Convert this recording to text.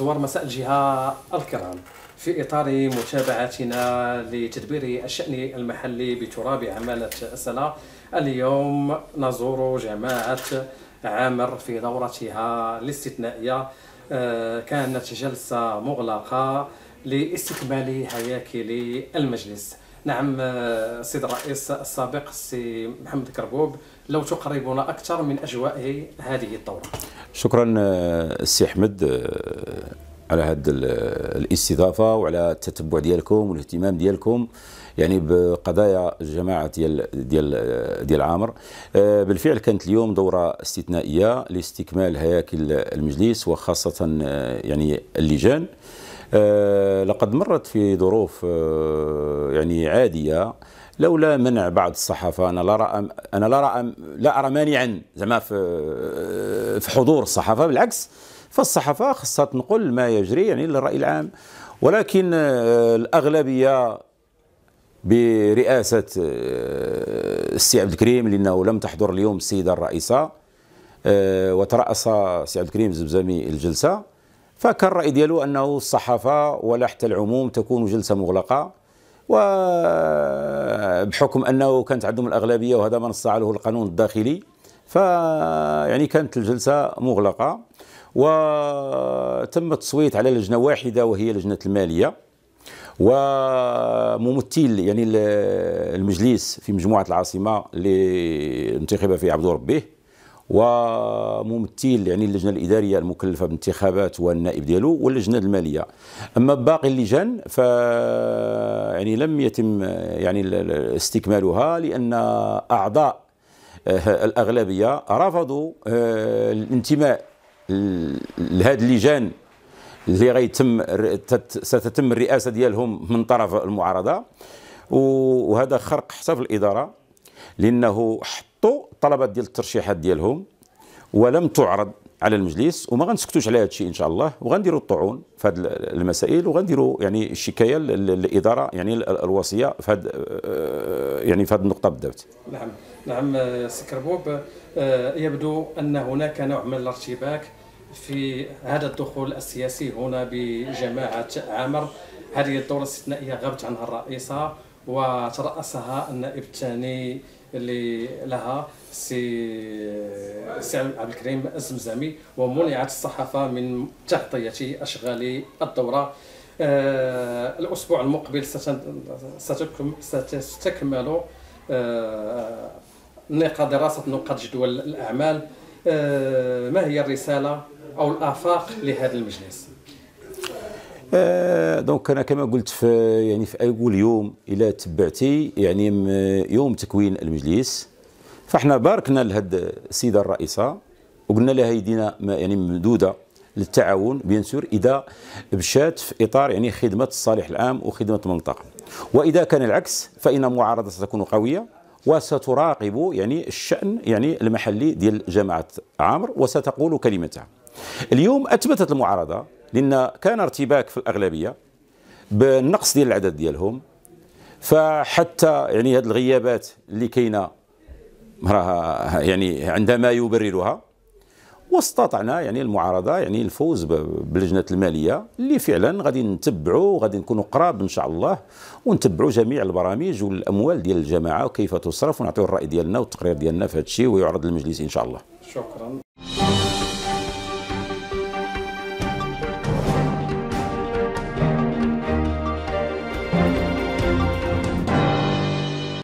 زوار مساء الجهة الكرام في إطار متابعتنا لتدبير الشأن المحلي بتراب عمالة السلا اليوم نزور جماعة عامر في دورتها الاستثنائية آه، كانت جلسة مغلقة لاستكمال هياكل المجلس نعم آه، السيد الرئيس السابق السي محمد كربوب لو تقربنا اكثر من اجواء هذه الدوره شكرا آه، السي احمد آه، على هذه الاستضافه وعلى التتبع ديالكم والاهتمام ديالكم يعني بقضايا الجماعه ديال ديال ديال عامر بالفعل كانت اليوم دوره استثنائيه لاستكمال هياكل المجلس وخاصه يعني اللجان آه، لقد مرت في ظروف آه، يعني عاديه لولا منع بعض الصحافه انا لا رأى انا لا رأى لا ارى مانعا زعما في آه، في حضور الصحافه بالعكس فالصحافه خاصها تنقل ما يجري يعني للراي العام ولكن الاغلبيه برئاسه السي عبد الكريم لانه لم تحضر اليوم السيده الرئيسه وتراس سي عبد الكريم الزبزمي الجلسه فكان الرأي ديالو أنه الصحافة ولا حتى العموم تكون جلسة مغلقة وبحكم أنه كانت عندهم الأغلبية وهذا ما نص عليه القانون الداخلي فيعني كانت الجلسة مغلقة وتم التصويت على لجنة واحدة وهي لجنة المالية وممثل يعني المجلس في مجموعة العاصمة اللي انتخب فيه عبد ربيه وممثل يعني اللجنه الاداريه المكلفه بالانتخابات والنائب ديالو واللجنه الماليه اما باقي اللجان ف يعني لم يتم يعني استكمالها لان اعضاء آه، الاغلبيه رفضوا آه، الانتماء لهذه اللجان اللي غيتم ستتم الرئاسه ديالهم من طرف المعارضه وهذا خرق حتى في الاداره لانه حتى حطوا طلبات ديال الترشيحات ديالهم ولم تعرض على المجلس وما غنسكتوش على هذا الشيء ان شاء الله وغنديروا الطعون في هذه المسائل وغنديروا يعني الشكايه للاداره يعني الوصيه في هذا آه، يعني في هذه النقطه بالذات. نعم نعم سي كربوب آه، يبدو ان هناك نوع من الارتباك في هذا الدخول السياسي هنا بجماعه عامر هذه الدوره الاستثنائيه غابت عنها الرئيسه وترأسها النائب الثاني اللي لها سي سي عبد الكريم الزمزمي ومنعت الصحافه من تغطيه اشغال الدوره آه الاسبوع المقبل ستكمل آه نقاط دراسه نقاط جدول الاعمال آه ما هي الرساله او الافاق لهذا المجلس آه، دونك انا كما قلت في يعني في اول يوم الى تبعتي يعني يوم تكوين المجلس فاحنا باركنا لهذ السيده الرئيسه وقلنا لها يدينا يعني ممدوده للتعاون بيان سور اذا مشات في اطار يعني خدمه الصالح العام وخدمه المنطقه واذا كان العكس فان معارضه ستكون قويه وستراقب يعني الشان يعني المحلي ديال جماعه عامر وستقول كلمتها اليوم اثبتت المعارضه لأن كان ارتباك في الأغلبية بالنقص ديال العدد ديالهم فحتى يعني هذه الغيابات اللي كاينه راها يعني عندما يبررها واستطعنا يعني المعارضه يعني الفوز بلجنه الماليه اللي فعلا غادي نتبعوا وغادي نكونوا قراب ان شاء الله ونتبعوا جميع البرامج والاموال ديال الجماعه وكيف تصرف ونعطيو الراي ديالنا والتقرير ديالنا في هذا الشيء ويعرض للمجلس ان شاء الله شكرا